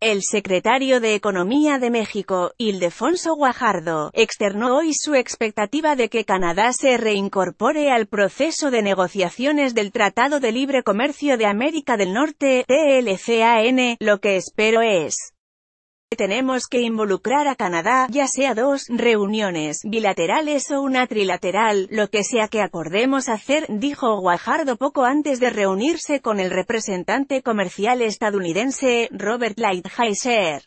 El secretario de Economía de México, Ildefonso Guajardo, externó hoy su expectativa de que Canadá se reincorpore al proceso de negociaciones del Tratado de Libre Comercio de América del Norte, TLCAN, lo que espero es tenemos que involucrar a Canadá, ya sea dos reuniones bilaterales o una trilateral, lo que sea que acordemos hacer, dijo Guajardo poco antes de reunirse con el representante comercial estadounidense, Robert Lighthizer.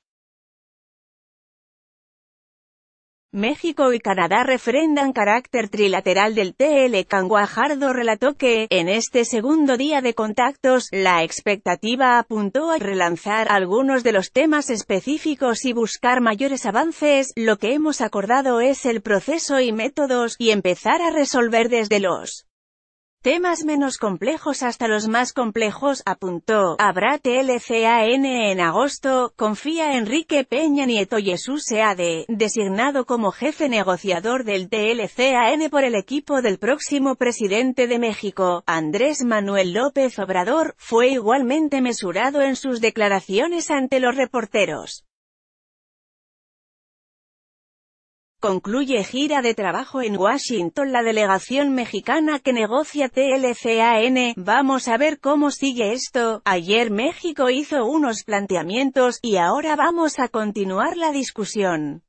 México y Canadá refrendan carácter trilateral del TL. Canguajardo relató que, en este segundo día de contactos, la expectativa apuntó a relanzar algunos de los temas específicos y buscar mayores avances, lo que hemos acordado es el proceso y métodos, y empezar a resolver desde los temas menos complejos hasta los más complejos, apuntó. Habrá TLCAN en agosto, confía Enrique Peña Nieto Jesús Seade, designado como jefe negociador del TLCAN por el equipo del próximo presidente de México, Andrés Manuel López Obrador, fue igualmente mesurado en sus declaraciones ante los reporteros. Concluye gira de trabajo en Washington la delegación mexicana que negocia TLCAN, vamos a ver cómo sigue esto, ayer México hizo unos planteamientos, y ahora vamos a continuar la discusión.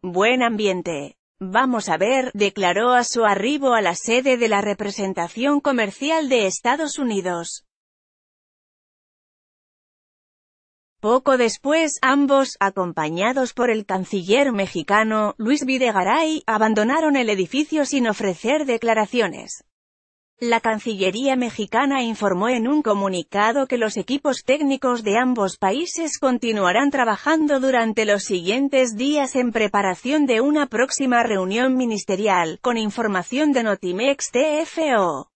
Buen ambiente. Vamos a ver, declaró a su arribo a la sede de la representación comercial de Estados Unidos. Poco después, ambos, acompañados por el canciller mexicano, Luis Videgaray, abandonaron el edificio sin ofrecer declaraciones. La Cancillería mexicana informó en un comunicado que los equipos técnicos de ambos países continuarán trabajando durante los siguientes días en preparación de una próxima reunión ministerial, con información de Notimex TFO.